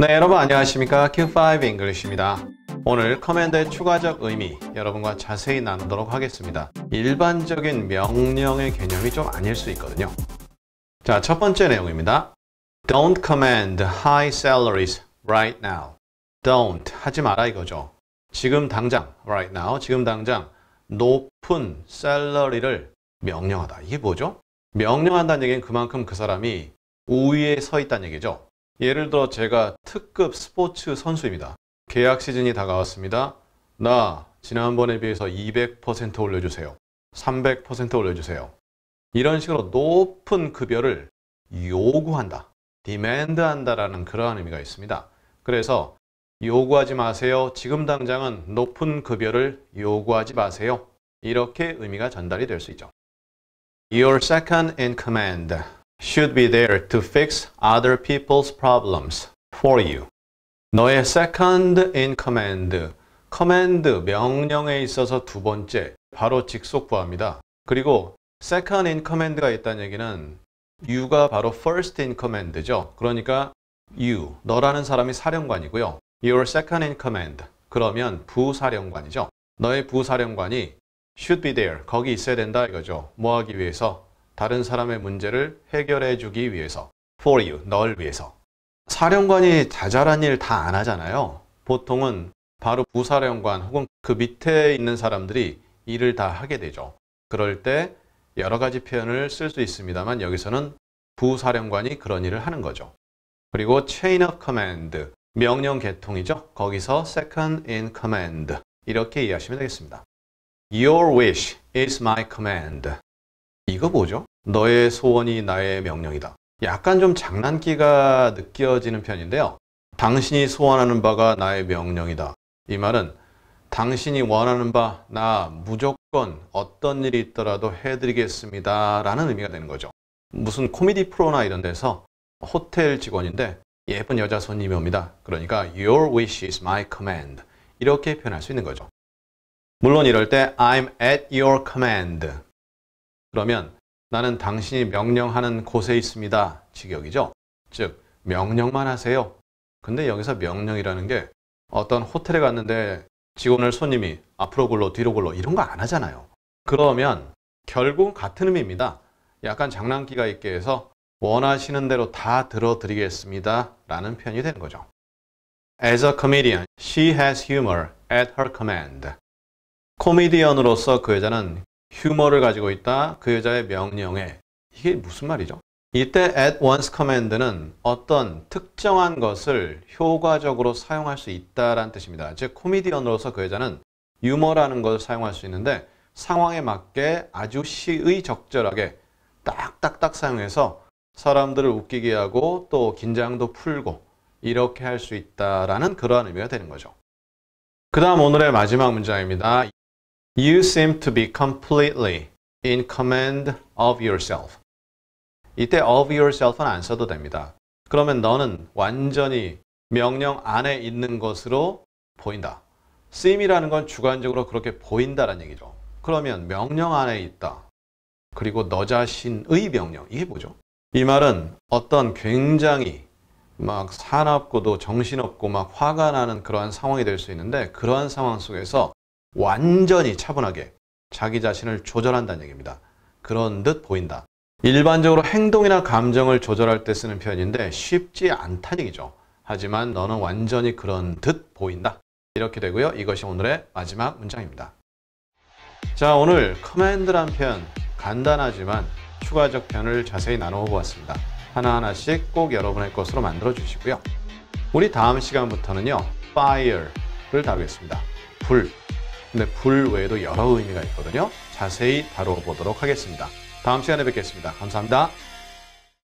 네, 여러분 안녕하십니까? Q5 English입니다. 오늘 커맨드의 추가적 의미 여러분과 자세히 나누도록 하겠습니다. 일반적인 명령의 개념이 좀 아닐 수 있거든요. 자, 첫 번째 내용입니다. Don't command high salaries right now. Don't 하지 마라 이거죠. 지금 당장 right now 지금 당장 높은 셀러리를 명령하다. 이게 뭐죠? 명령한다는 얘기는 그만큼 그 사람이 우위에 서 있다는 얘기죠. 예를 들어 제가 특급 스포츠 선수입니다. 계약 시즌이 다가왔습니다. 나 지난번에 비해서 200% 올려주세요. 300% 올려주세요. 이런 식으로 높은 급여를 요구한다. 디맨드 한다라는 그러한 의미가 있습니다. 그래서 요구하지 마세요. 지금 당장은 높은 급여를 요구하지 마세요. 이렇게 의미가 전달이 될 수 있죠. Your second in command. should be there to fix other people's problems for you. 너의 second in command, command 명령에 있어서 두 번째, 바로 직속 구합니다. 그리고 second in command가 있다는 얘기는 you가 바로 first in command죠. 그러니까 you, 너라는 사람이 사령관이고요. your second in command, 그러면 부사령관이죠. 너의 부사령관이 should be there, 거기 있어야 된다 이거죠. 뭐 하기 위해서? 다른 사람의 문제를 해결해 주기 위해서 for you, 널 위해서 사령관이 자잘한 일 다 안 하잖아요. 보통은 바로 부사령관 혹은 그 밑에 있는 사람들이 일을 다 하게 되죠. 그럴 때 여러 가지 표현을 쓸 수 있습니다만 여기서는 부사령관이 그런 일을 하는 거죠. 그리고 chain of command, 명령 계통이죠. 거기서 second in command 이렇게 이해하시면 되겠습니다. Your wish is my command. 이거 뭐죠? 너의 소원이 나의 명령이다. 약간 좀 장난기가 느껴지는 편인데요. 당신이 소원하는 바가 나의 명령이다. 이 말은 당신이 원하는 바 나 무조건 어떤 일이 있더라도 해드리겠습니다. 라는 의미가 되는 거죠. 무슨 코미디 프로나 이런 데서 호텔 직원인데 예쁜 여자 손님이 옵니다. 그러니까 Your wish is my command. 이렇게 표현할 수 있는 거죠. 물론 이럴 때 I'm at your command. 그러면 나는 당신이 명령하는 곳에 있습니다. 직역이죠. 즉, 명령만 하세요. 근데 여기서 명령이라는 게 어떤 호텔에 갔는데 직원을 손님이 앞으로 굴러 뒤로 굴러 이런 거 안 하잖아요. 그러면 결국 같은 의미입니다. 약간 장난기가 있게 해서 원하시는 대로 다 들어드리겠습니다. 라는 표현이 되는 거죠. As a comedian, she has humor at her command. 코미디언으로서 그 여자는 휴머를 가지고 있다. 그 여자의 명령에. 이게 무슨 말이죠? 이때 at once command는 어떤 특정한 것을 효과적으로 사용할 수 있다라는 뜻입니다. 즉 코미디언으로서 그 여자는 유머라는 것을 사용할 수 있는데 상황에 맞게 아주 시의 적절하게 딱딱딱 사용해서 사람들을 웃기게 하고 또 긴장도 풀고 이렇게 할 수 있다라는 그러한 의미가 되는 거죠. 그 다음 오늘의 마지막 문장입니다. You seem to be completely in command of yourself. 이때 of yourself은 안 써도 됩니다. 그러면 너는 완전히 명령 안에 있는 것으로 보인다. seem이라는 건 주관적으로 그렇게 보인다라는 얘기죠. 그러면 명령 안에 있다. 그리고 너 자신의 명령. 이게 뭐죠? 이 말은 어떤 굉장히 막 사납고도 정신없고 막 화가 나는 그러한 상황이 될 수 있는데 그러한 상황 속에서 완전히 차분하게 자기 자신을 조절한다는 얘기입니다. 그런 듯 보인다. 일반적으로 행동이나 감정을 조절할 때 쓰는 표현인데 쉽지 않다는 얘기죠. 하지만 너는 완전히 그런 듯 보인다. 이렇게 되고요. 이것이 오늘의 마지막 문장입니다. 자, 오늘 커맨드란 표현 간단하지만 추가적 표현을 자세히 나누어 보았습니다. 하나하나씩 꼭 여러분의 것으로 만들어 주시고요. 우리 다음 시간부터는요. fire를 다루겠습니다. 불 근데 네, 불 외에도 여러 의미가 있거든요. 자세히 다뤄보도록 하겠습니다. 다음 시간에 뵙겠습니다. 감사합니다.